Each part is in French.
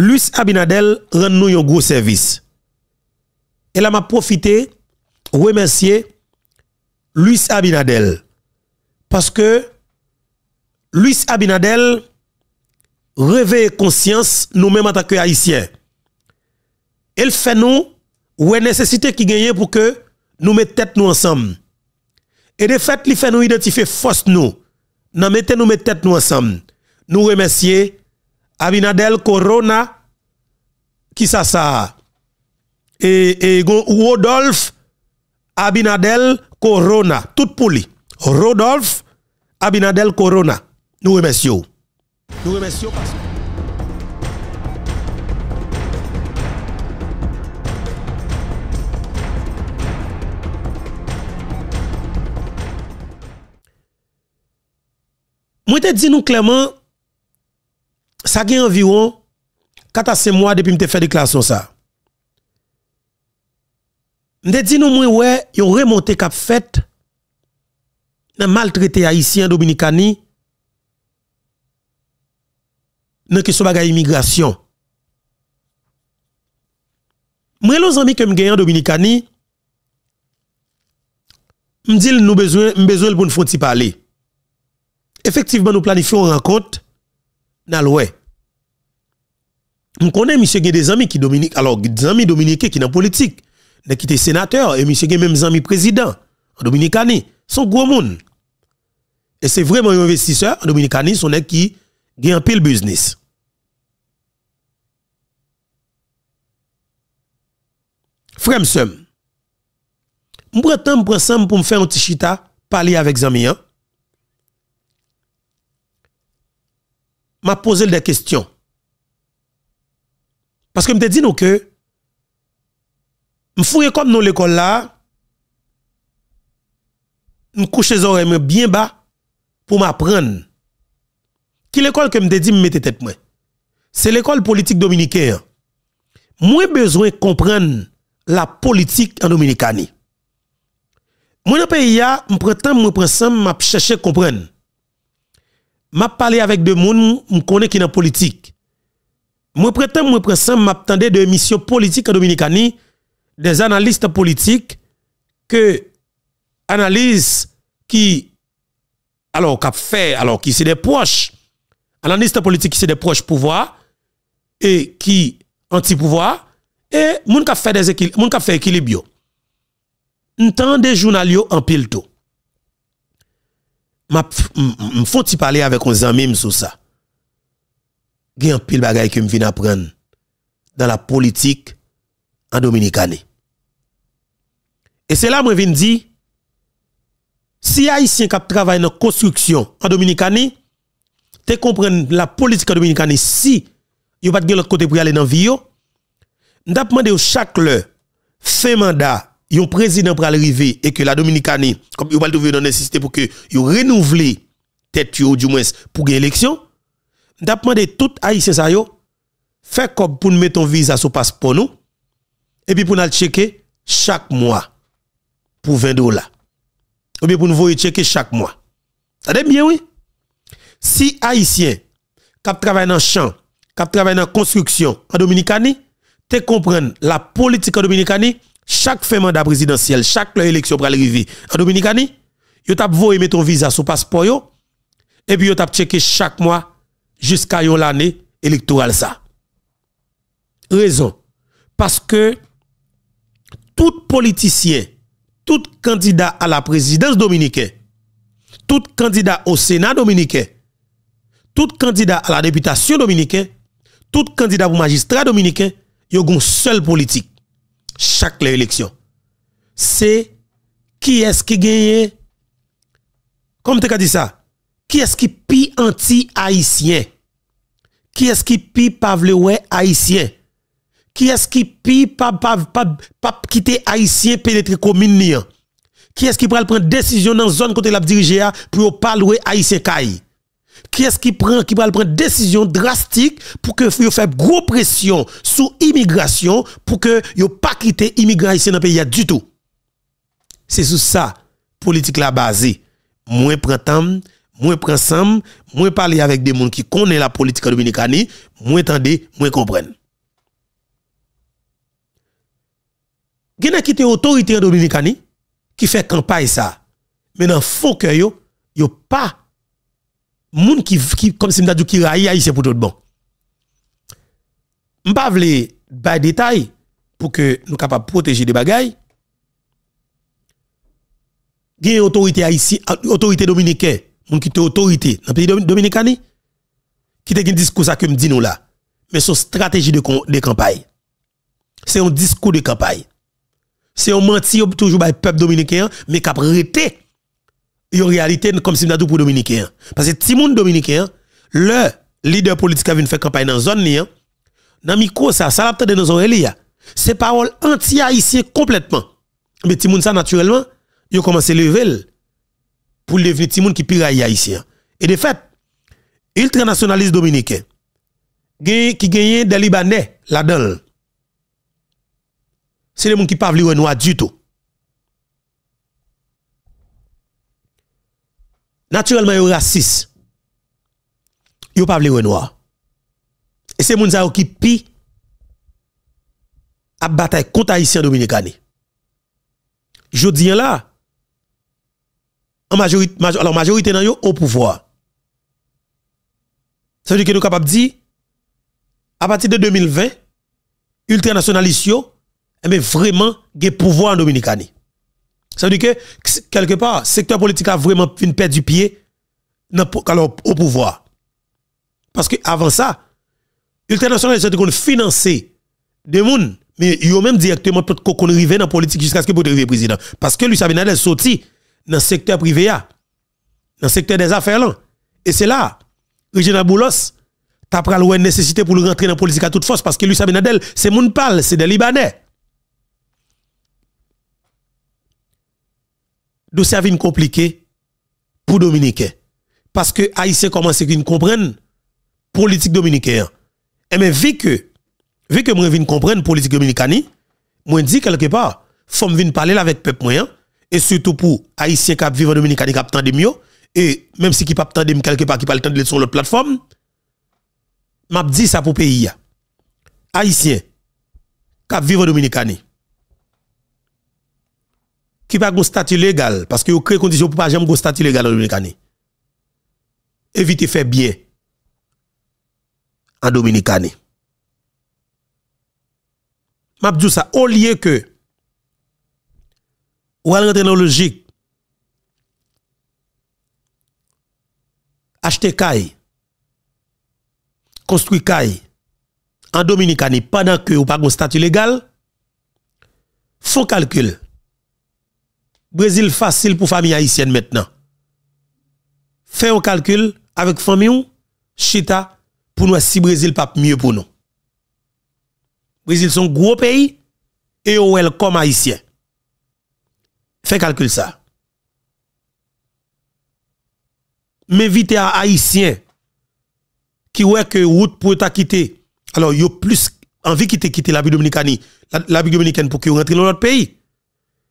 Luis Abinadel rend nous un gros service. Et là, m'a profité, remercier Luis Abinadel. Parce que Luis Abinadel réveille conscience nous-mêmes en tant que Elle fait nous ou une nécessité qui gagne pour que nous mettons tête nous ensemble. Et de fait, il fait nous identifier force nous. Nous mettons nous tête nous ensemble. Nous remercier Abinadel Korona, Kisa sa, E, e, go, Rodolf, Abinadel Korona, Tout pou li, Rodolf, Abinadel Korona, Nou e mensyou. Nou e mensyou pas. Mwen te di nou kleman, ça fait environ 4 à 5 mois depuis que je fait déclaration ça. M'te dit nous moins ouais, yon remonté cap fait dans maltraité haïtien dominicani dans question bagay immigration. Moi les amis que m'gagne en dominicani dit nous besoin besoin pour nous parler. Effectivement nous planifions une rencontre dans l'ouest. Je connais monsieur des amis qui Dominique alors des amis dominicains qui dans politique qui étaient sénateur et monsieur des même amis président en Dominicani son gros monde et c'est vraiment un investisseur en Dominicani son qui gagne un pile business frère m'sem m'prend temps pour me faire un petit chita parler avec zami hein m'a posé des questions parce que je me dis que, je fouille comme dans l'école là, je couche les oreilles bien bas pour m'apprendre. Qui l'école que me dit me mette tête moi? C'est l'école politique dominicaine. Moi besoin comprendre la politique en Dominicanie. Moi dans pays là, me prends me prends ça, m'a chercher comprendre. M'a parlé avec des gens, me connais qui dans politique. Moi prétends, moi prétends, m'attendais de mission politique en Dominicanie, des analystes politiques que analyse qui alors qu'a fait alors qui c'est des proches analystes politiques qui c'est des proches pouvoir et qui anti pouvoir et moun qui fait des équilibres moun qui fait équilibre temps des journaliers en pile tout m'a font parler avec un ami sur ça gen pile bagay que me viens apprendre dans la politique en dominicane. Et c'est là que je viens dire, si Haïtien qui travaillent dans la construction en dominicane, ils comprennent la politique en dominicane si yo pas de l'autre côté pour aller dans la vie ils m't'a chaque leur fin mandat yon président pour arriver et que la dominicane comme sont pas trouver dans nécessité pour que yo renouveler tête du moins pour une élection nous demandé tout haïtien ça yo fait comme pour nous mettre ton visa sur passeport nous et puis pour nous checker chaque mois pour 20 dollars. Ou bien pour nous voyer checker chaque mois. Ça bien oui. Si haïtien qui travaille dans champ, qui travaille dans construction en Dominicanie, te comprendre la politique en Dominicanie, chaque fin mandat présidentiel, chaque élection pour arriver en Dominicanie, yo t'a mettre ton visa sur passeport yo et puis yo t'a checker chaque mois jusqu'à l'année électorale ça. Raison. Parce que tout politicien, tout candidat à la présidence dominicaine, tout candidat au Sénat dominicain, tout candidat à la députation dominicaine, tout candidat au magistrat dominicain, il y a une seule politique. Chaque élection. C'est qui est-ce qui gagne. Comme tu as dit ça, qui est-ce qui est anti-haïtien? Qui est-ce qui pi pavlewe haïtien? Qui est-ce qui pi pa quitter haïtien pénétrer commune Qui est-ce qui prend prendre décision dans zone côté la diriger pour pas louer haïtien Qui est-ce qui prend qui prendre décision drastique pour que vous fasse gros pression sur immigration pour que yo pas quitter immigrant haïtien dans pays du tout. C'est sur ça politique la basée. Moins printemps moins prendre ensemble, moins parler avec des gens qui connaissent la politique dominicaine, moins tendez, moins comprennent. Il y a qui était autorité dominicaine qui fait campagne ça. Mais dans faut fond, il n'y a pas moun qui, qui comme si dit qui raille haïtien pour tout bon pas vle ba détail pour que nous capable protéger des bagailles y autorité ici, autorité dominicaine qui était autorité dans le pays dominicain, qui était un discours ça que me dit nous là, mais son stratégie de, campagne. C'est un discours de campagne. C'est un menti toujours par le peuple dominicain, mais qui a prêté une réalité comme si tout pour dominicain. Parce que si monde dominicain, le leader politique qui vient faire campagne dans la zone, dans micro, ça, ça l'a de nos C'est paroles anti-haïtiennes complètement. Mais si ça, naturellement, ils ont commencé à lever pour lever les gens qui les haïtiens. Et de fait, ultranationaliste dominicain, qui gagne des Libanais là-dedans, c'est les gens qui ne parlent pas du tout. Naturellement, ils sont racistes. Ils ne parlent pas noir. Et c'est les gens qui pi à bataille contre haïtiens dominicains. Je dis là, alors majorité dans yo au pouvoir. Ça veut dire que nous capable dire à partir de 2020 ultranationalistes yo eh vraiment le pouvoir en Dominicanie. Ça veut dire que quelque part secteur politique a vraiment une perte du pied alors, au pouvoir. Parce que avant ça ultranationalistes été financé des gens mais ils ont même directement peut qu'on arrive dans la politique jusqu'à ce que vous au président parce que lui-même, Luis les sortir dans le secteur privé, dans le secteur des affaires. Et c'est là, Regina Boulos, as pris la nécessité pour rentrer dans la politique à toute force parce que lui Sabinadel, c'est mon pal, c'est des Libanais. D'où ça vient compliqué pour Dominicains. Parce que Haïtiens commencent à comprendre la politique dominicaine. Et eh mais vu que, vu que moi viens comprendre politique dominicaine, je dis quelque part, faut me venir parler avec le peuple moyen et surtout pour haïtiens qui vivent en Dominicanie, qui attendent mieux et même si qui pas attendent quelque part qui pas le sur l'autre plateforme m'a dit ça pour pays haïtiens qui vivent en Dominicanie, qui pas un statut légal parce que crée condition pour pas jamais un statut légal en Dominicanie, évitez faire bien en Dominicanie. m'a dit ça au lieu que ou alors logique. Acheter caille, construire caille en Dominicanie pendant que ou pas un statut légal, faut calcul. Brésil facile pour famille haïtienne maintenant. Faites un calcul avec famille chita pour nous si Brésil pas mieux pour nous. Brésil un gros pays et vous êtes comme haïtien. Fais calcul ça. Mais M'inviter à Haïtien qui voit que route pour t'a quitter. Alors, a plus envie quitter quitter la Dominicaine, la Dominicaine pour qu'ils rentre dans notre pays.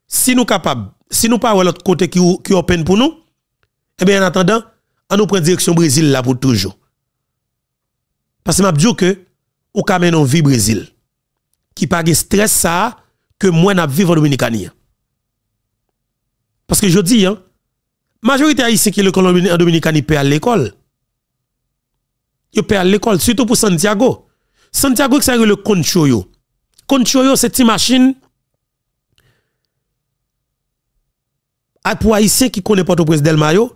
Si nous capables, si nous pas l'autre côté qui qui open pour nous, eh bien en attendant, on nous prend direction Brésil là pour toujours. Parce que m'a dis que au Cameroun on vit Brésil qui pas stress ça que moi n'a vivre Dominicaine. Parce que je dis, hein, majorité haïtienne qui est en Dominicani ils à l'école. Ils à l'école, surtout pour Santiago. Santiago, c'est le Concho yo, c'est une machine pour haïtien qui connaît pas au président Delmayo,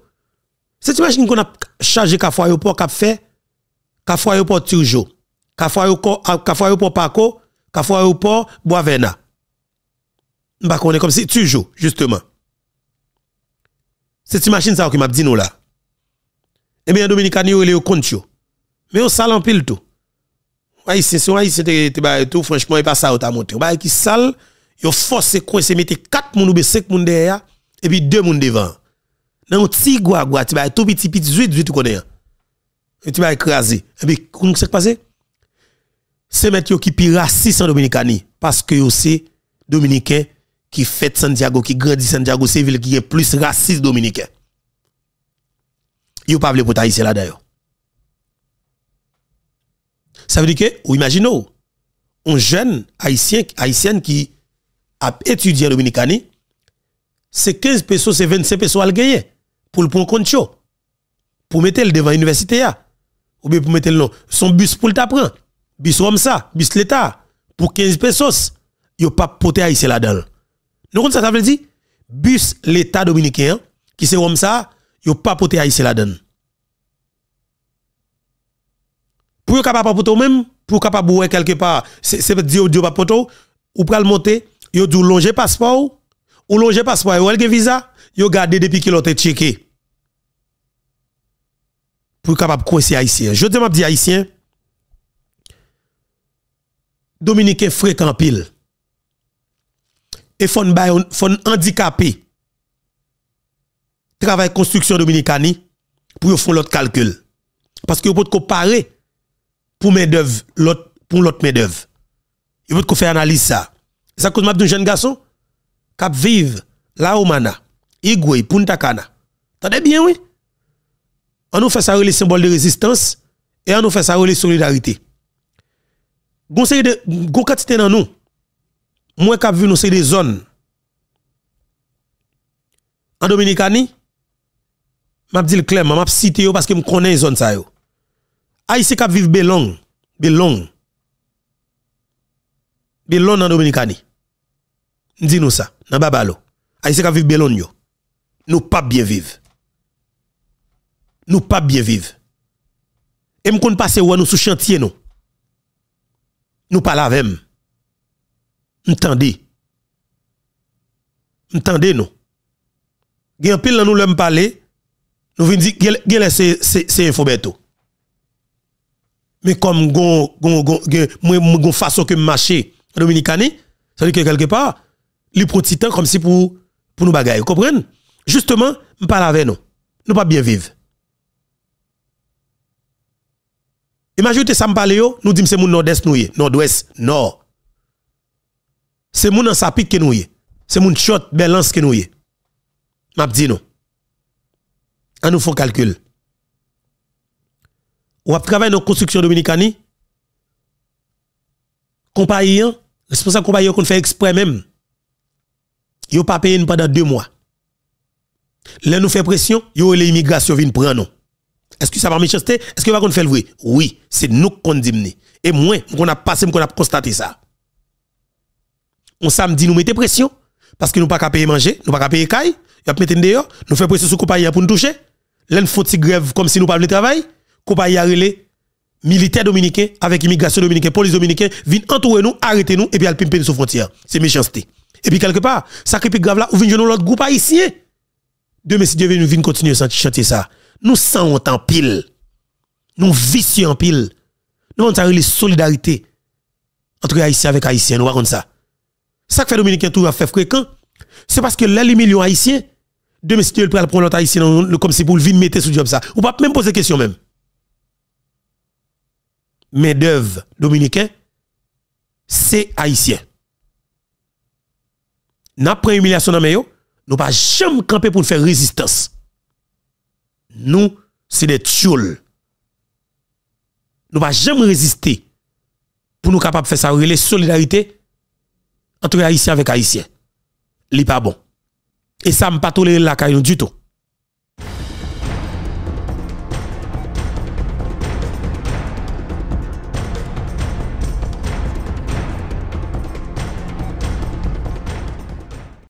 C'est une machine qu'on a chargé qu'à port. pour qu'a fait, qu'à foyer pour toujours. qu'à pour Paco, qu'à pour Boavena. Bah, on est comme si toujours, justement. C'est une machine ça que m'a dit nous là. Eh bien Dominicani il est au compte Mais au sale en pile tout. Haïtien, si haïtien te tout franchement il pas ça t'a monté. Il qui sale, yo forcé coincé mettre 4 moun ou 5 moun derrière et puis 2 moun devant. Dans un petit guagua, tu vas tout petit petit 18 tu connais. Hein. Et tu vas écrasé. Et puis qu'est-ce qui s'est passé C'est mettre qui pire raciste en Dominicani parce que aussi dominicain qui fête Santiago, qui grandit Santiago, c'est ville qui est plus raciste dominicain. Ils ne pas pour Haïtien là d'ailleurs. Ça veut dire que, ou imaginez, un jeune haïtien, haïtienne qui a étudié en Dominicanie, c'est 15 pesos, c'est 25 pesos à gagner pour le prendre compte pour mettre le devant l'université ou bien pour mettre le nom son bus pour le t'apprendre bus comme ça bus l'état pour 15 pesos yo pas poté haïtien là-dedans nous comme ça, ça veut dire, bus l'État dominicain, qui c'est comme ça, yo pas poté haïtien la donne. Pour yon capable toi même, pour capable boire quelque part, c'est dire Dieu pas poto, ou le monter, yo dou longer passeport, ou longer passeport, ou elge visa, yo gardé depuis qu'il ont checké. Pour capable coincer haïtien. Je te m'a dit haïtien. Dominicain fréquent pile et fon fon handicapé travail construction dominicani pour faire l'autre calcul parce que peut comparer pour main d'œuvre l'autre pour l'autre main d'œuvre il peut faire analyse ça ça cause m'a d'un jeune garçon cap vive la omana igwe punta cana bien oui on nous fait ça les symbole de résistance et on nous fait ça les solidarité conseil de gon dans nous Mwen kap viv nou se yi de zon An Dominikani Mwen ap di l klem Mwen ap site yo Paske mwen konen yi zon sa yo A yi se kap viv belon Belon Belon an Dominikani Ndi nou sa Nan babalo A yi se kap viv belon yo Nou pa bie viv Nou pa bie viv E mwen kon pase wè nou sou chantye nou Nou pala vèm M'tende. M'tendez nous. Gen pile nous l'aime parler, nous dit dire gen c'est c'est info beto. Mais comme gon gon gon moi gon façon que marcher dominicani, ça veut dire que quelque part, les protestants comme si pour pour nous bagarrer, vous comprenez Justement, je parle avec nous. Nous pas bien vivre. Imaginez ça me parle nous nous que c'est mon nord-est nous nord-ouest, nord c'est mon en sapit que nous C'est mon short balance qui nous M'a dit non. On nous font calcul. On ap travaille dans construction dominicani. Compagnie, hein? responsable ça qu'on fait exprès même. Yo pas payé pendant deux mois. Là nous fait pression, yo les immigration viennent prendre nous. Est-ce que ça va méchanceté? Est-ce que va qu'on fait le vrai? Oui, c'est nous qu'on dit. Et moi, qu'on a passé, qu'on a constaté ça on samedi nous mettez pression parce que nous pas qu'à payer manger, nous pas qu'à payer caille, y a mettre dehors, nous fait pression sur compagnie pour nous toucher. L'en font grève comme si nous pas le travail, compagnie a relé militaires dominicains avec immigration dominicaine, police dominicaine, viennent entourer nous, arrêter nous et puis sur sur frontière. C'est méchanceté. Et puis quelque part, ça qui plus grave là, ou vient l'autre groupe haïtien. Demain si Dieu veut nous continuer à chanter ça. Nous sentons en pile. Nous vicieux en pile. Nous on les solidarité entre haïtiens avec haïtiens, nous comme ça. Ça que fait Dominicain tout fait fréquent, c'est parce que les millions haïtiens, de si tu prendre l'autre haïtien comme si pour le mettre sous job ça. Ou pas même poser question même. Mais d'œuvre dominicain, c'est haïtien. N'a pas humiliation dans nous nous pas jamais camper pour faire résistance. Nous, c'est des tchoules. Nous pas jamais résister pour nous capables de faire ça, la solidarité entre haïtien avec haïtien. n'est pas bon. Et ça me pas tolérer la caillou du tout.